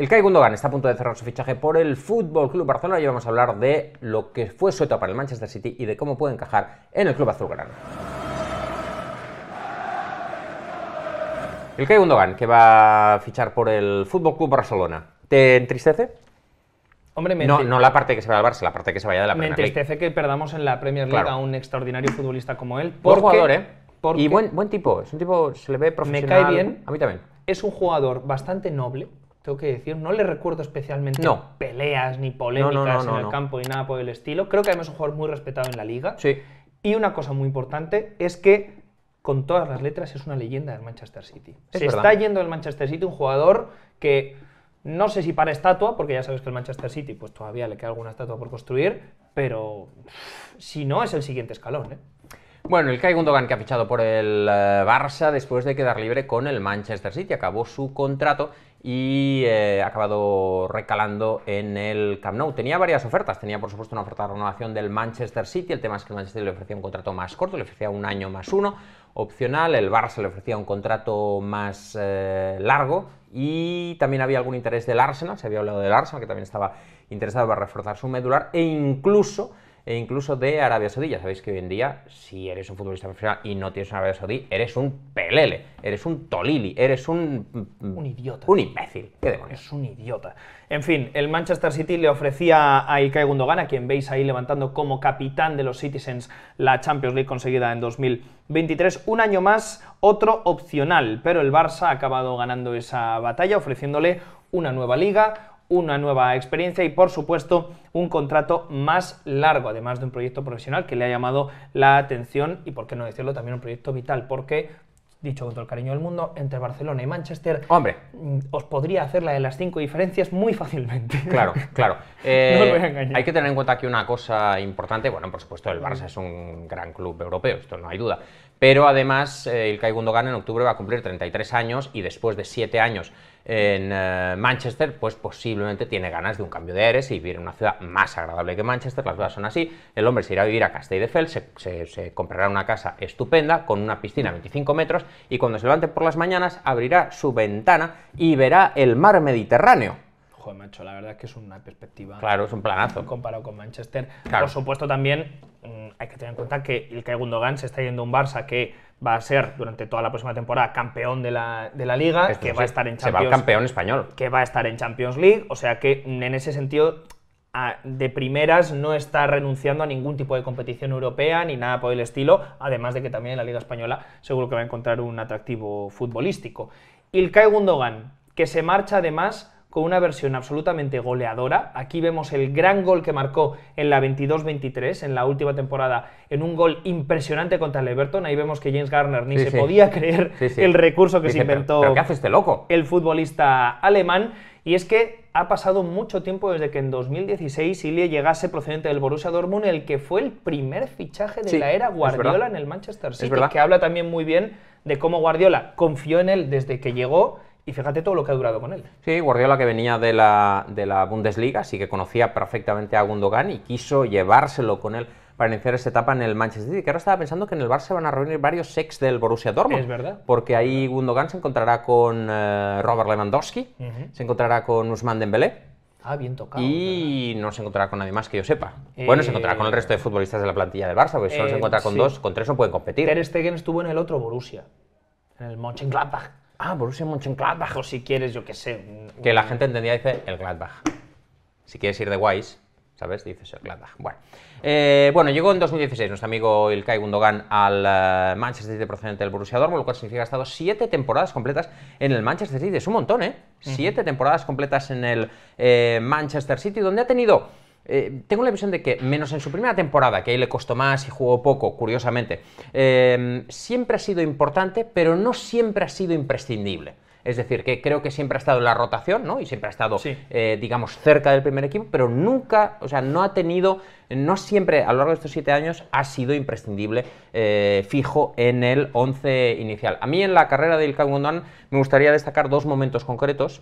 El Kai Gundogan está a punto de cerrar su fichaje por el Fútbol Club Barcelona y vamos a hablar de lo que fue su etapa el Manchester City y de cómo puede encajar en el club azulgrana. El Kai Gundogan que va a fichar por el Fútbol Club Barcelona. ¿Te entristece? Hombre, me no, la parte que se vaya al Barça, la parte que se vaya de la Premier League. Me entristece que perdamos en la Premier League a un extraordinario futbolista como él. Por jugador, ¿eh? y buen, buen tipo, es un tipo, se le ve profesional. Me cae bien. A mí también. Es un jugador bastante noble, tengo que decir, no le recuerdo especialmente peleas ni polémicas en el campo ni nada por el estilo. Creo que además es un jugador muy respetado en la liga. Sí. Y una cosa muy importante es que, con todas las letras, es una leyenda del Manchester City. Se está yendo del Manchester City un jugador que no sé si para estatua, porque ya sabes que el Manchester City pues todavía le queda alguna estatua por construir, pero si no, es el siguiente escalón. ¿eh? Bueno, el Kai Gundogan que ha fichado por el eh, Barça después de quedar libre con el Manchester City, acabó su contrato y eh, acabado recalando en el Camp Nou. Tenía varias ofertas, tenía por supuesto una oferta de renovación del Manchester City, el tema es que el Manchester City le ofrecía un contrato más corto, le ofrecía un año más uno, opcional, el Barça le ofrecía un contrato más eh, largo y también había algún interés del Arsenal, se había hablado del Arsenal que también estaba interesado para reforzar su medular e incluso e incluso de Arabia Saudí. Ya sabéis que hoy en día, si eres un futbolista profesional y no tienes Arabia Saudí, eres un pelele, eres un tolili, eres un... Mm, un idiota. Un imbécil. ¿Qué demonios? Es un idiota. En fin, el Manchester City le ofrecía a Ilkay Gundogan, quien veis ahí levantando como capitán de los Citizens la Champions League conseguida en 2023, un año más, otro opcional, pero el Barça ha acabado ganando esa batalla ofreciéndole una nueva liga, una nueva experiencia y por supuesto un contrato más largo, además de un proyecto profesional que le ha llamado la atención y por qué no decirlo también un proyecto vital, porque dicho con todo el cariño del mundo, entre Barcelona y Manchester, hombre, mm, os podría hacer la de las cinco diferencias muy fácilmente. Claro, claro. Eh, hay que tener en cuenta aquí una cosa importante. Bueno, por supuesto, el Barça es un gran club europeo, esto no hay duda. Pero además, eh, el caigundo gana en octubre va a cumplir 33 años y después de 7 años en eh, Manchester, pues posiblemente tiene ganas de un cambio de aires y vivir en una ciudad más agradable que Manchester. Las cosas son así. El hombre se irá a vivir a Castelldefels, se, se, se comprará una casa estupenda con una piscina a 25 metros y cuando se levante por las mañanas abrirá su ventana y verá el mar Mediterráneo joder, macho, la verdad es que es una perspectiva. Claro, es un planazo. Comparado con Manchester. Por supuesto, también mm, hay que tener en cuenta que el Kai Gundogan se está yendo a un Barça que va a ser durante toda la próxima temporada campeón de la, liga, que va a estar en Champions. campeón español. Que va a estar en Champions League, o sea que mm, en ese sentido de primeras no está renunciando a ningún tipo de competición europea ni nada por el estilo, además de que también en la Liga Española seguro que va a encontrar un atractivo futbolístico. Y el Ilkay Gundogan, que se marcha además con una versión absolutamente goleadora. Aquí vemos el gran gol que marcó en la 22-23, en la última temporada, en un gol impresionante contra el Everton. Ahí vemos que James Garner ni se podía creer el recurso que se inventó hace este loco? el futbolista alemán. Y es que ha pasado mucho tiempo desde que en 2016 Ilie llegase procedente del Borussia Dortmund, el que fue el primer fichaje de la era Guardiola en el Manchester City, que habla también muy bien de cómo Guardiola confió en él desde que llegó y fíjate todo lo que ha durado con él. Sí, Guardiola que venía de la, de la Bundesliga, así que conocía perfectamente a Gundogan y quiso llevárselo con él para iniciar esa etapa en el Manchester City, que ahora estaba pensando que en el Bar se van a reunir varios ex del Borussia Dortmund. Es verdad. Porque ahí Gundogan se encontrará con eh, Robert Lewandowski, se encontrará con Usman Dembélé, Ah, bien tocado. Y no se encontrará con nadie más que yo sepa. Eh, bueno, se encontrará con el resto de futbolistas de la plantilla del Barça, porque solo se eh, encuentra con dos, con tres no pueden competir. Ter Stegen estuvo en el otro Borussia, en el Mönchengladbach ah, Borussia Mönchengladbach, o si quieres, yo qué sé. Que la gente entendía, dice, el Gladbach. Si quieres ir de Wise, ¿sabes? Dices el Gladbach. Bueno, eh, bueno llegó en 2016 nuestro amigo Ilkay Gundogan al eh, Manchester City procedente del Borussia Dortmund, lo cual significa que ha estado siete temporadas completas en el Manchester City. Es un montón, ¿eh? Siete temporadas completas en el eh, Manchester City, donde ha tenido eh, tengo la impresión de que, menos en su primera temporada, que ahí le costó más y jugó poco, curiosamente, eh, siempre ha sido importante, pero no siempre ha sido imprescindible. Es decir, que creo que siempre ha estado en la rotación, ¿no? Y siempre ha estado, eh, digamos, cerca del primer equipo, pero nunca, o sea, no ha tenido, no siempre a lo largo de estos siete años ha sido imprescindible fijo en el 11 inicial. A mí en la carrera de Ilkay Gundogan me gustaría destacar dos momentos concretos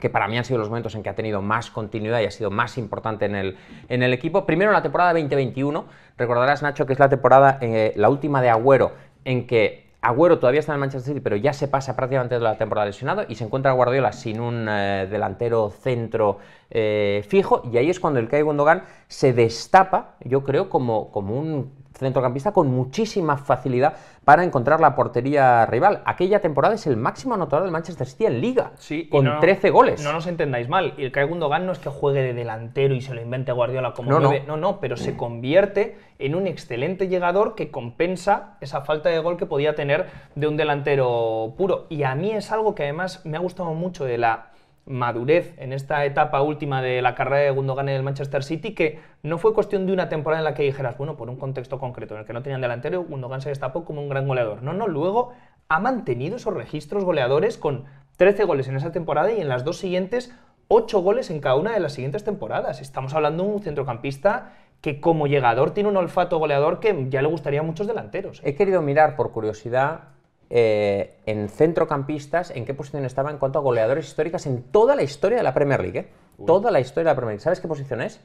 que para mí han sido los momentos en que ha tenido más continuidad y ha sido más importante en el, en el equipo. Primero en la temporada 2021, recordarás Nacho que es la temporada, eh, la última de Agüero, en que Agüero todavía está en el Manchester City, pero ya se pasa prácticamente de la temporada lesionado y se encuentra Guardiola sin un eh, delantero centro eh, fijo, y ahí es cuando el Kai Gundogan se destapa, yo creo, como, como un centrocampista con muchísima facilidad para encontrar la portería rival. Aquella temporada es el máximo anotador del Manchester City en Liga, con 13 goles. No nos entendáis mal, el Kai Gundogan no es que juegue de delantero y se lo invente Guardiola como no, no. no, no, pero se convierte en un excelente llegador que compensa esa falta de gol que podía tener de un delantero puro. Y a mí es algo que además me ha gustado mucho de la madurez en esta etapa última de la carrera de Gundogan en el Manchester City, que no fue cuestión de una temporada en la que dijeras, bueno, por un contexto concreto en el que no tenían delantero, Gundogan se destapó como un gran goleador. No, no, luego ha mantenido esos registros goleadores con 13 goles en esa temporada y en las dos siguientes 8 goles en cada una de las siguientes temporadas. Estamos hablando de un centrocampista que como llegador tiene un olfato goleador que ya le gustaría a muchos delanteros. ¿eh? He querido mirar por curiosidad eh, en centrocampistas, en qué posición estaba en cuanto a goleadores históricas en toda la historia de la Premier League. ¿eh? Toda la historia de la Premier League. ¿Sabes qué posición es?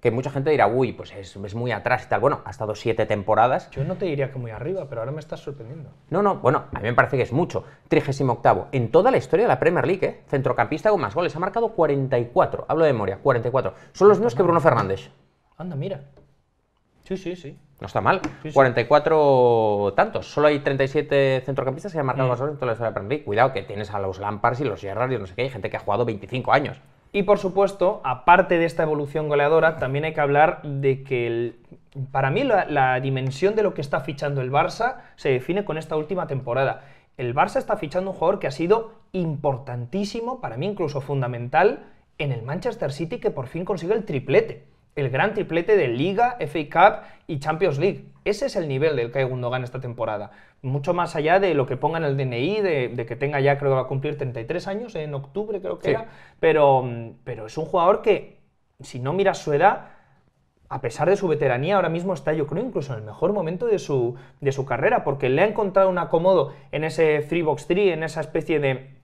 que mucha gente dirá, uy, pues es, muy atrás y tal. Bueno, ha estado siete temporadas. Yo no te diría que muy arriba, pero ahora me estás sorprendiendo. No, no, bueno, a mí me parece que es mucho. 38 en toda la historia de la Premier League, ¿eh? centrocampista con más goles. Ha marcado 44, hablo de memoria, 44. Son los mismos que Bruno Fernández. Anda, mira. Sí, sí, sí. No está mal. 44 tantos. Solo hay 37 centrocampistas que han marcado mm. los en toda la historia de Cuidado que tienes a los Lampards y los Gerrard y no sé qué. Hay gente que ha jugado 25 años. Y por supuesto, aparte de esta evolución goleadora, también hay que hablar de que para mí la, la dimensión de lo que está fichando el Barça se define con esta última temporada. El Barça está fichando un jugador que ha sido importantísimo, para mí incluso fundamental, en el Manchester City que por fin consigue el triplete el gran triplete de Liga, FA Cup y Champions League. Ese es el nivel del que gana esta temporada. Mucho más allá de lo que ponga en el DNI, de, que tenga ya, creo que va a cumplir 33 años en octubre, creo que era. Pero, pero es un jugador que, si no miras su edad, a pesar de su veteranía, ahora mismo está, yo creo, incluso en el mejor momento de su, de su carrera, porque le ha encontrado un acomodo en ese 3 box 3, en esa especie de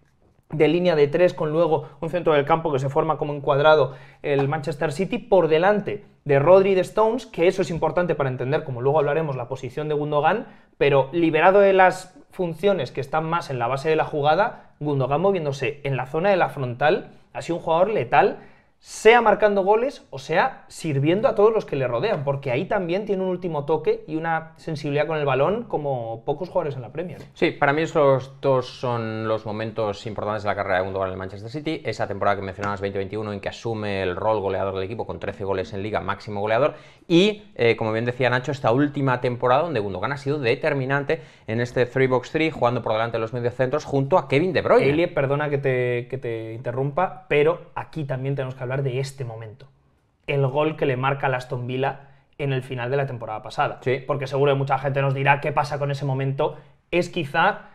de línea de tres con luego un centro del campo que se forma como encuadrado el Manchester City por delante de Rodri de Stones, que eso es importante para entender, como luego hablaremos, la posición de Gundogan, pero liberado de las funciones que están más en la base de la jugada, Gundogan moviéndose en la zona de la frontal, ha sido un jugador letal sea marcando goles o sea sirviendo a todos los que le rodean, porque ahí también tiene un último toque y una sensibilidad con el balón como pocos jugadores en la Premier. Sí, para mí esos dos son los momentos importantes de la carrera de Gundogan en el Manchester City. Esa temporada que mencionabas 2021 en que asume el rol goleador del equipo con 13 goles en liga, máximo goleador. Y, eh, como bien decía Nacho, esta última temporada donde Gundogan ha sido determinante en este 3-box-3, jugando por delante de los mediocentros junto a Kevin De Bruyne. Elie, perdona que te, que te interrumpa, pero aquí también tenemos que hablar de este momento. El gol que le marca al Aston Villa en el final de la temporada pasada. Porque seguro que mucha gente nos dirá qué pasa con ese momento. Es quizá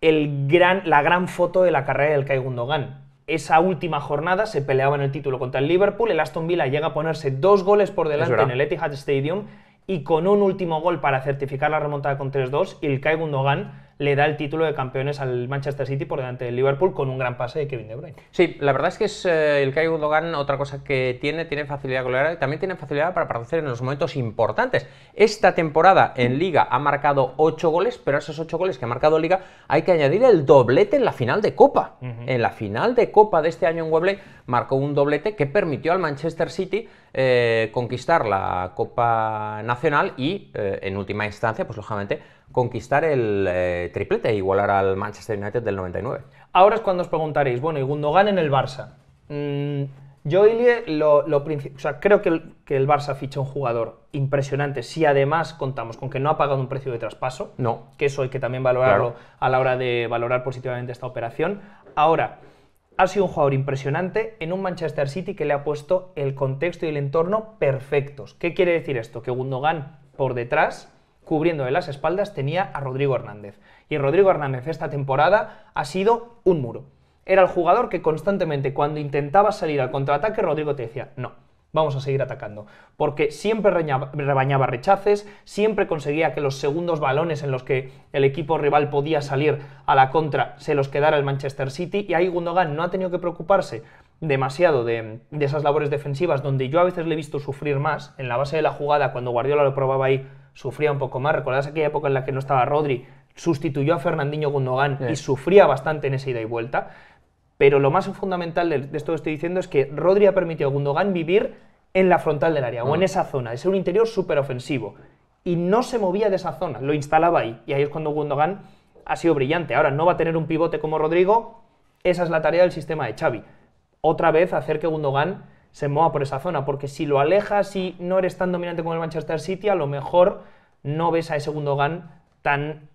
el gran, la gran foto de la carrera del Kai Gundogan. Esa última jornada se peleaba en el título contra el Liverpool, el Aston Villa llega a ponerse dos goles por delante en el Etihad Stadium y con un último gol para certificar la remontada con 3-2, el Kai Gundogan le da el título de campeones al Manchester City por delante del Liverpool con un gran pase de Kevin De Bruyne. Sí, la verdad es que es eh, el Kai Gundogan otra cosa que tiene, tiene facilidad goleadora y también tiene facilidad para aparecer en los momentos importantes. Esta temporada en Liga ha marcado ocho goles, pero esos ocho goles que ha marcado Liga hay que añadir el doblete en la final de Copa. En la final de Copa de este año en Wembley marcó un doblete que permitió al Manchester City eh, conquistar la Copa Nacional y eh, en última instancia, pues lógicamente conquistar el eh, triplete e igualar al Manchester United del 99. Ahora es cuando os preguntaréis, bueno, y Gundogan en el Barça. Mm, yo, lo, lo creo que el, Barça ficha un jugador impresionante si además contamos con que no ha pagado un precio de traspaso. No. Que eso hay que también valorarlo a la hora de valorar positivamente esta operación. Ahora, ha sido un jugador impresionante en un Manchester City que le ha puesto el contexto y el entorno perfectos. ¿Qué quiere decir esto? Que Gundogan por detrás cubriendo de las espaldas tenía a Rodrigo Hernández. Y Rodrigo Hernández esta temporada ha sido un muro. Era el jugador que constantemente cuando intentaba salir al contraataque, Rodrigo te decía, no, vamos a seguir atacando. Porque siempre rebañaba rechaces, siempre conseguía que los segundos balones en los que el equipo rival podía salir a la contra se los quedara el Manchester City y ahí Gundogan no ha tenido que preocuparse demasiado de, de esas labores defensivas donde yo a veces le he visto sufrir más en la base de la jugada cuando Guardiola lo probaba ahí sufría un poco más. Recuerdas aquella época en la que no estaba Rodri? Sustituyó a Fernandinho Gundogan y sufría bastante en esa ida y vuelta. Pero lo más fundamental de, esto que estoy diciendo es que Rodri ha permitido a Gundogan vivir en la frontal del área o en mm. esa zona, es un interior súper ofensivo. Y no se movía de esa zona, lo instalaba ahí. Y ahí es cuando Gundogan ha sido brillante. Ahora no va a tener un pivote como Rodrigo, esa es la tarea del sistema de Xavi. Otra vez hacer que Gundogan se mueva por esa zona, porque si lo alejas y no eres tan dominante como el Manchester City, a lo mejor no ves a ese segundo gan tan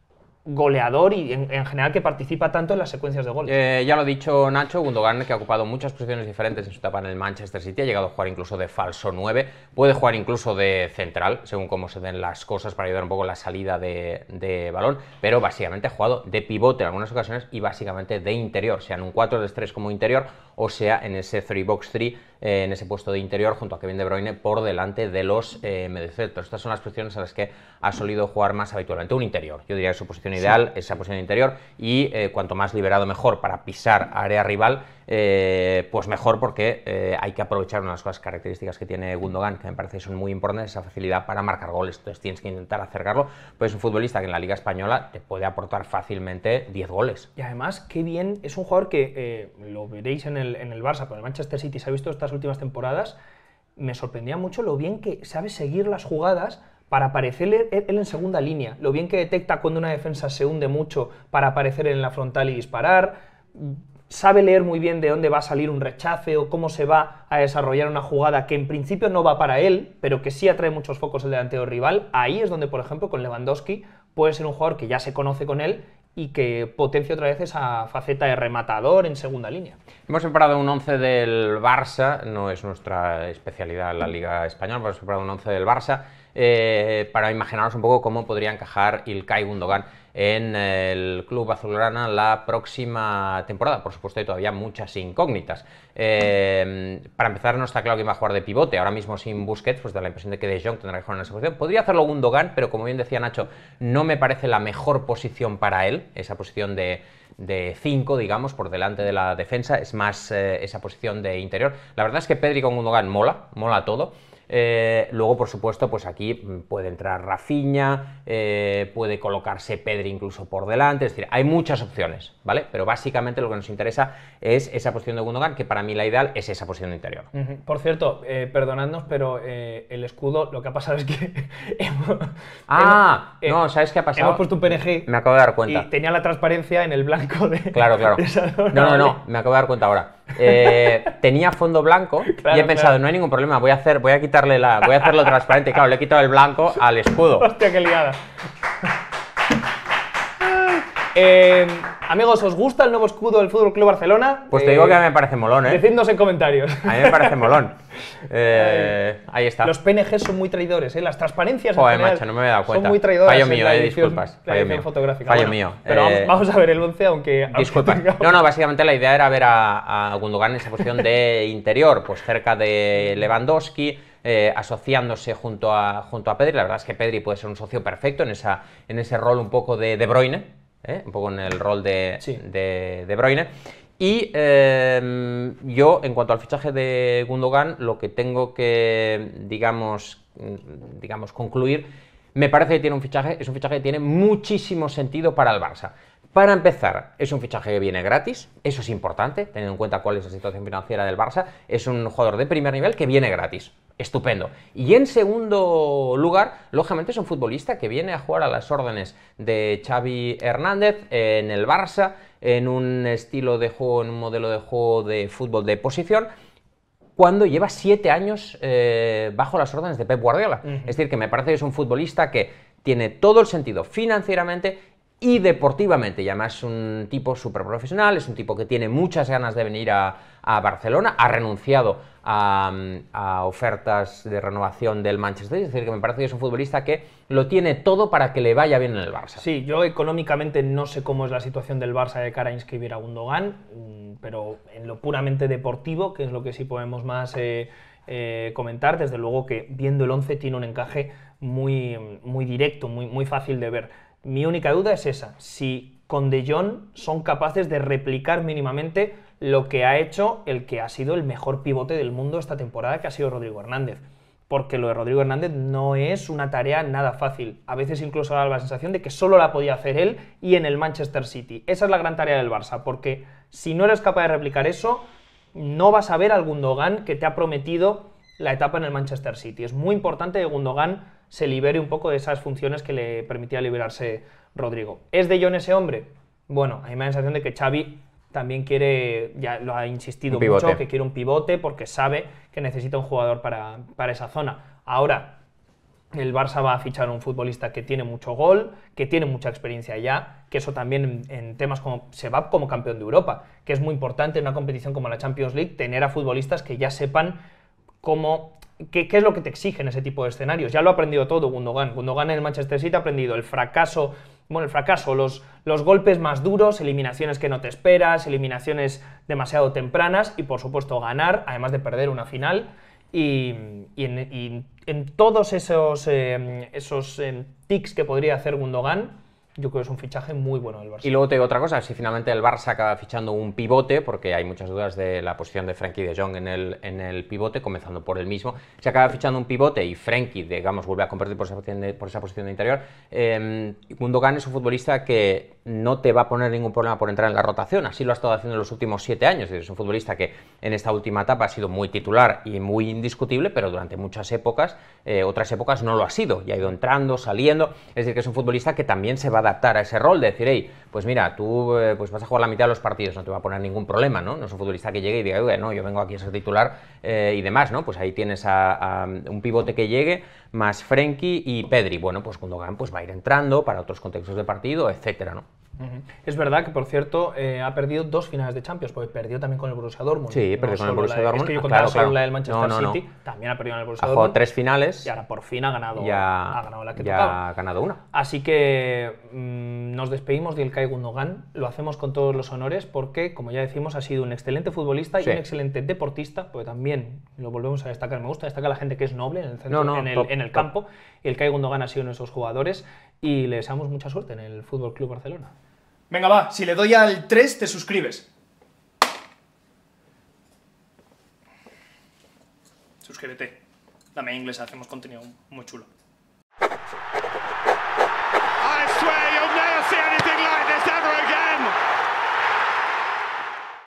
goleador y en, general que participa tanto en las secuencias de goles. Eh, ya lo ha dicho Nacho, Gundogan que ha ocupado muchas posiciones diferentes en su etapa en el Manchester City, ha llegado a jugar incluso de falso 9, puede jugar incluso de central, según cómo se den las cosas para ayudar un poco la salida de, balón, pero básicamente ha jugado de pivote en algunas ocasiones y básicamente de interior, sea en un 4-3-3 como interior o sea en ese 3-box-3 eh, en ese puesto de interior junto a Kevin De Bruyne por delante de los eh, Estas son las posiciones a las que ha solido jugar más habitualmente. Un interior, yo diría que su posición ideal, esa posición interior, y eh, cuanto más liberado mejor para pisar área rival, eh, pues mejor porque eh, hay que aprovechar unas cosas características que tiene Gundogan, que me parece son muy importantes, esa facilidad para marcar goles, entonces tienes que intentar acercarlo, pues un futbolista que en la Liga Española te puede aportar fácilmente 10 goles. Y además, qué bien, es un jugador que lo veréis en el, Barça, con el Manchester City se ha visto estas últimas temporadas, me sorprendía mucho lo bien que sabe seguir las jugadas, para aparecer él en segunda línea, lo bien que detecta cuando una defensa se hunde mucho para aparecer en la frontal y disparar, sabe leer muy bien de dónde va a salir un rechace o cómo se va a desarrollar una jugada que en principio no va para él, pero que sí atrae muchos focos el delantero rival. Ahí es donde, por ejemplo, con Lewandowski puede ser un jugador que ya se conoce con él y que potencia otra vez esa faceta de rematador en segunda línea. Hemos separado un 11 del Barça, no es nuestra especialidad la Liga Española, hemos preparado un 11 del Barça eh, para imaginaros un poco cómo podría encajar Ilkay Gundogan en el club azulgrana la próxima temporada. Por supuesto, hay todavía muchas incógnitas. Eh, para empezar, no está claro que va a jugar de pivote. Ahora mismo, sin Busquets, pues da la impresión de que De Jong tendrá que jugar en esa posición. Podría hacerlo Gundogan, pero como bien decía Nacho, no me parece la mejor posición para él, esa posición de, 5, digamos, por delante de la defensa, es más eh, esa posición de interior. La verdad es que Pedri con Gundogan mola, mola todo. Eh, luego, por supuesto, pues aquí mm, puede entrar Rafiña, eh, puede colocarse Pedri incluso por delante, es decir, hay muchas opciones, ¿vale? Pero básicamente lo que nos interesa es esa posición de Gundogan, que para mí la ideal es esa posición de interior. Por cierto, eh, perdonadnos, pero el escudo, lo que ha pasado es que... ah, no, ¿sabes qué ha pasado? Hemos puesto un PNG. Me acabo de dar cuenta. Y tenía la transparencia en el blanco de... Claro, claro. no, no, no, me acabo de dar cuenta ahora. Eh, tenía fondo blanco y he pensado, no hay ningún problema, voy a, hacer, voy a quitarle la, voy a hacerlo transparente. Claro, le he quitado el blanco al escudo. Hostia, qué liada. Em, amigos, ¿os gusta el nuevo escudo del Fútbol Club Barcelona? Pues te digo que a mí me parece molón, ¿eh? Decidnos en comentarios. A mí me parece molón. Eh, ahí está. Los PNG son muy traidores, ¿eh? Las transparencias. Joder, macho, no me he dado cuenta. Son muy traidores Fallo mío, eh, disculpas. Fallo mío. Fotográfica. Pero eh. vamos, a ver el 11, aunque. Disculpas. no, no, básicamente la idea era ver a, Gundogan en esa posición de interior, pues cerca de Lewandowski. asociándose junto a, junto a Pedri. La verdad es que Pedri puede ser un socio perfecto en, esa, en ese rol un poco de De Bruyne, ¿eh? un poco en el rol de, sí. Y em, yo, en cuanto al fichaje de Gundogan, lo que tengo que, digamos, digamos, concluir, me parece que tiene un fichaje, es un fichaje que tiene muchísimo sentido para el Barça. Para empezar, es un fichaje que viene gratis, eso es importante, teniendo en cuenta cuál es la situación financiera del Barça, es un jugador de primer nivel que viene gratis estupendo. Y en segundo lugar, lógicamente es un futbolista que viene a jugar a las órdenes de Xavi Hernández en el Barça, en un estilo de juego, en un modelo de juego de fútbol de posición cuando lleva siete años eh, bajo las órdenes de Pep Guardiola. Es decir, que me parece que es un futbolista que tiene todo el sentido financieramente y deportivamente. Y además es un tipo súper profesional, es un tipo que tiene muchas ganas de venir a, Barcelona, ha renunciado a, ofertas de renovación del Manchester, es decir, que me parece que es un futbolista que lo tiene todo para que le vaya bien en el Barça. Sí, yo económicamente no sé cómo es la situación del Barça de cara a inscribir a Gundogan, mm, pero en lo puramente deportivo, que es lo que sí podemos más... Eh, eh, comentar. Desde luego que viendo el 11 tiene un encaje muy, muy directo, muy, muy fácil de ver. Mi única duda es esa, si con De Jong son capaces de replicar mínimamente lo que ha hecho el que ha sido el mejor pivote del mundo esta temporada, que ha sido Rodrigo Hernández. Porque lo de Rodrigo Hernández no es una tarea nada fácil. A veces incluso da la sensación de que solo la podía hacer él y en el Manchester City. Esa es la gran tarea del Barça, porque si no eres capaz de replicar eso, no vas a ver al Gundogan que te ha prometido la etapa en el Manchester City. Es muy importante que Gundogan se libere un poco de esas funciones que le permitía liberarse Rodrigo. ¿Es de John ese hombre? Bueno, a mí me da la sensación de que Xavi también quiere, ya lo ha insistido mucho, que quiere un pivote porque sabe que necesita un jugador para, esa zona. Ahora, el Barça va a fichar un futbolista que tiene mucho gol, que tiene mucha experiencia ya, que eso también en, temas como se va como campeón de Europa, que es muy importante en una competición como la Champions League tener a futbolistas que ya sepan cómo ¿Qué, es lo que te exigen ese tipo de escenarios? Ya lo ha aprendido todo Gundogan. Gundogan en el Manchester City ha aprendido el fracaso, bueno, el fracaso, los, los golpes más duros, eliminaciones que no te esperas, eliminaciones demasiado tempranas y, por supuesto, ganar, además de perder una final. Y, en, todos esos, eh, esos eh, tics que podría hacer Gundogan, yo creo que es un fichaje muy bueno del Barça. Y luego te digo otra cosa, si finalmente el Barça acaba fichando un pivote, porque hay muchas dudas de la posición de frankie de Jong en el, en el pivote, comenzando por el mismo, se acaba fichando un pivote y frankie digamos, vuelve a competir por esa posición de, por esa posición de interior, eh, Gundogan es un futbolista que no te va a poner ningún problema por entrar en la rotación. Así lo ha estado haciendo en los últimos siete años. Es un futbolista que en esta última etapa ha sido muy titular y muy indiscutible, pero durante muchas épocas, eh, otras épocas no lo ha sido. Y ha ido entrando, saliendo. Es decir, que es un futbolista que también se va a adaptar a ese rol de decir, hey, pues mira, tú eh, pues vas a jugar la mitad de los partidos, no te va a poner ningún problema, ¿no? No es un futbolista que llegue y diga, no, yo vengo aquí a ser titular eh, y demás, ¿no? Pues ahí tienes a um, un pivote que llegue más Frenkie y Pedri. Bueno, pues Gundogan pues, va a ir entrando para otros contextos de partido, etcétera, ¿no? Es verdad que, por cierto, eh, ha perdido dos finales de Champions, porque perdió también con el Borussia Dortmund. Sí, perdió con el Borussia Dortmund. Es que yo la del Manchester City, también ha perdido en el Borussia ha jugado tres finales. Y ahora por fin ha ganado, ha ganado la que ya ha ganado una. Así que mm, nos despedimos del Kai Gundogan, lo hacemos con todos los honores, porque, como ya decimos, ha sido un excelente futbolista y un excelente deportista, porque también lo volvemos a destacar. Me gusta destacar a la gente que es noble en el, el, campo. El Kai Gundogan ha sido uno de esos jugadores y le deseamos mucha suerte en el Fútbol Club Barcelona. Venga, va, si le doy al 3, te suscribes. Suscríbete. Dame inglés, hacemos contenido muy chulo.